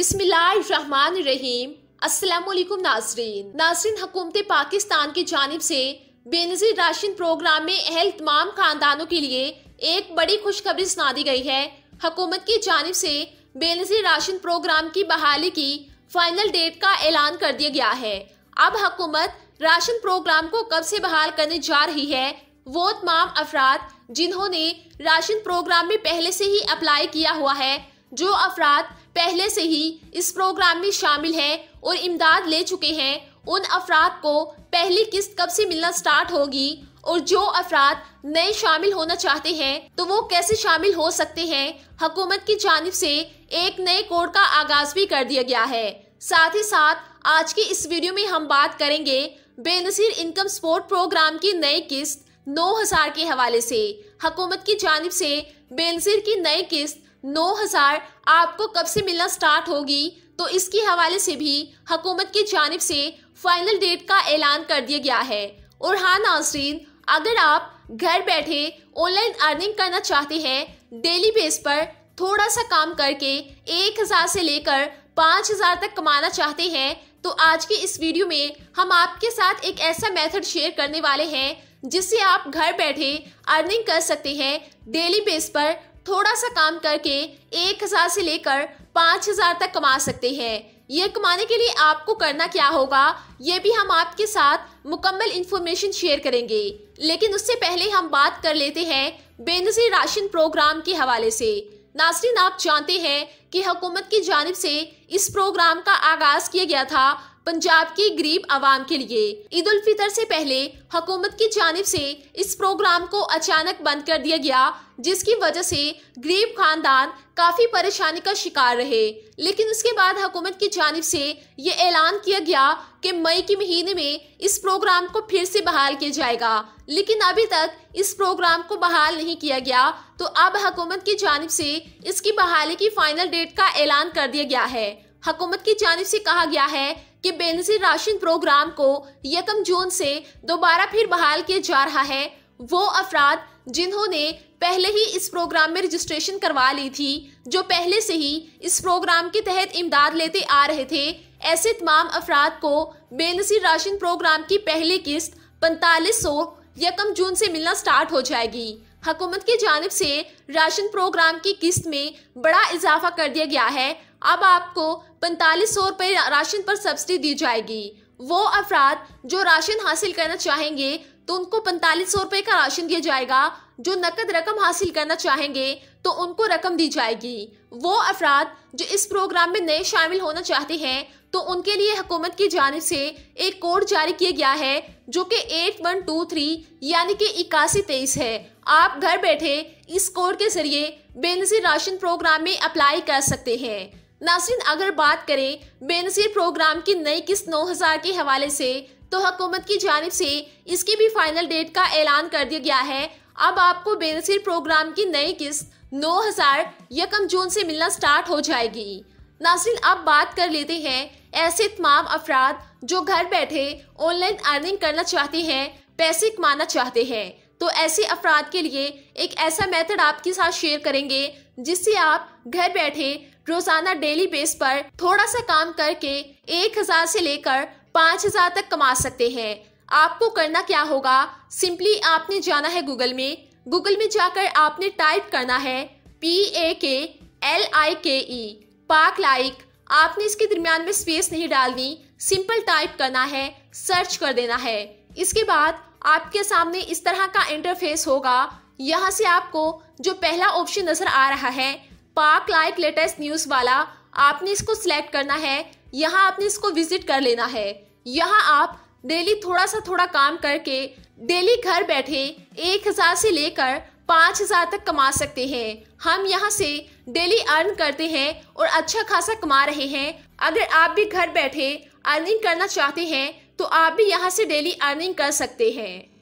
रहीम अस्सलाम नाजरीन नाजरीन हुकूमत पाकिस्तान की जानब से बेनजीर राशन प्रोग्राम में अहल तमाम खानदानों के लिए एक बड़ी खुशखबरी सुना दी गई है हुकूमत की जानब से बेनजीर राशन प्रोग्राम की बहाली की फाइनल डेट का ऐलान कर दिया गया है अब हुकूमत राशन प्रोग्राम को कब से बहाल करने जा रही है वो तमाम अफराद जिन्होंने राशन प्रोग्राम में पहले से ही अप्लाई किया हुआ है जो अफराद पहले से ही इस प्रोग्राम में शामिल हैं और इमदाद ले चुके हैं उन अफराद को पहली किस्त कब से मिलना स्टार्ट होगी और जो अफराद नए शामिल होना चाहते हैं तो वो कैसे शामिल हो सकते हैं हकूमत की जानब से एक नए कोड का आगाज भी कर दिया गया है साथ ही साथ आज की इस वीडियो में हम बात करेंगे बेनसीर इनकम सपोर्ट प्रोग्राम की नई किस्त नौ हजार के हवाले से हकूमत की जानब से बेनसीर की नई किस्त नौ हज़ार आपको कब से मिलना स्टार्ट होगी तो इसके हवाले से भी हकूमत की जानब से फाइनल डेट का ऐलान कर दिया गया है और हाँ नाजरीन अगर आप घर बैठे ऑनलाइन अर्निंग करना चाहते हैं डेली बेस पर थोड़ा सा काम करके एक हज़ार से लेकर पाँच हज़ार तक कमाना चाहते हैं तो आज के इस वीडियो में हम आपके साथ एक ऐसा मेथड शेयर करने वाले हैं जिससे आप घर बैठे अर्निंग कर सकते हैं डेली बेस पर थोड़ा सा काम करके एक हजार से लेकर पाँच हजार तक कमा सकते हैं ये कमाने के लिए आपको करना क्या होगा ये भी हम आपके साथ मुकम्मल इन्फॉर्मेशन शेयर करेंगे लेकिन उससे पहले हम बात कर लेते हैं बेनजीर राशन प्रोग्राम के हवाले से नासरीन आप जानते हैं कि हुकूमत की जानब से इस प्रोग्राम का आगाज किया गया था पंजाब की गरीब आवाम के लिए ईद उल फितर से पहले हुकूमत की जानब से इस प्रोग्राम को अचानक बंद कर दिया गया जिसकी वजह से गरीब खानदान काफ़ी परेशानी का शिकार रहे लेकिन उसके बाद हुकूमत की जानब से ये ऐलान किया गया कि मई के महीने में इस प्रोग्राम को फिर से बहाल किया जाएगा लेकिन अभी तक इस प्रोग्राम को बहाल नहीं किया गया तो अब हुकूमत की जानब से इसकी बहाली की फाइनल डेट का ऐलान कर दिया गया है हुकूमत की जानब से कहा गया है कि बेनजीर राशन प्रोग्राम को यकम जून से दोबारा फिर बहाल किया जा रहा है वो अफराद जिन्होंने पहले ही इस प्रोग्राम में रजिस्ट्रेशन करवा ली थी जो पहले से ही इस प्रोग्राम के तहत इमदाद लेते आ रहे थे ऐसे तमाम अफराद को बेनसीर राशन प्रोग्राम की पहली किस्त पैंतालीस सौ यकम जून से मिलना स्टार्ट हो जाएगी हकूमत की जानब से राशन प्रोग्राम की किस्त में बड़ा इजाफा कर दिया गया है अब आपको पैंतालीस सौ रुपये राशन पर सब्सिडी दी जाएगी वो अफराद जो राशन हासिल करना चाहेंगे तो उनको पैंतालीस सौ रुपये का राशन दिया जाएगा जो नकद रकम हासिल करना चाहेंगे तो उनको रकम दी जाएगी वो अफराद जो इस प्रोग्राम में नए शामिल होना चाहते हैं तो उनके लिए हुकूमत की जानब से एक कोड जारी किया गया है जो कि एट वन टू थ्री यानी कि इक्यासी तेईस है आप घर बैठे इस कोड के जरिए बेनजीर राशन प्रोग्राम में अप्लाई कर सकते हैं नासिन अगर बात करें बेनसीर प्रोग्राम की नई किस्त 9000 के हवाले से तो हकूमत की जानब से इसकी भी फाइनल डेट का ऐलान कर दिया गया है अब आपको बेनसीर प्रोग्राम की नई किस्त 9000 यकम जून से मिलना स्टार्ट हो जाएगी नासिन अब बात कर लेते हैं ऐसे तमाम अफराद जो घर बैठे ऑनलाइन अर्निंग करना चाहते हैं पैसे कमाना चाहते हैं तो ऐसे अफराद के लिए एक ऐसा मेथड आपके साथ शेयर करेंगे जिससे आप घर बैठे रोजाना डेली बेस पर थोड़ा सा काम करके एक हजार से लेकर पाँच हजार तक कमा सकते हैं आपको करना क्या होगा सिंपली आपने जाना है गूगल में गूगल में जाकर आपने टाइप करना है पी ए के एल आई के ई पार्क लाइक आपने इसके दरमियान में स्पेस नहीं डालनी सिंपल टाइप करना है सर्च कर देना है इसके बाद आपके सामने इस तरह का इंटरफेस होगा यहाँ से आपको जो पहला ऑप्शन नजर आ रहा है पार्क लाइक लेटेस्ट न्यूज वाला आपने इसको सिलेक्ट करना है यहाँ आपने इसको विजिट कर लेना है यहाँ आप डेली थोड़ा सा थोड़ा काम करके डेली घर बैठे एक हजार से लेकर पाँच हजार तक कमा सकते हैं हम यहाँ से डेली अर्न करते हैं और अच्छा खासा कमा रहे हैं अगर आप भी घर बैठे अर्निंग करना चाहते हैं तो आप भी यहाँ से डेली अर्निंग कर सकते हैं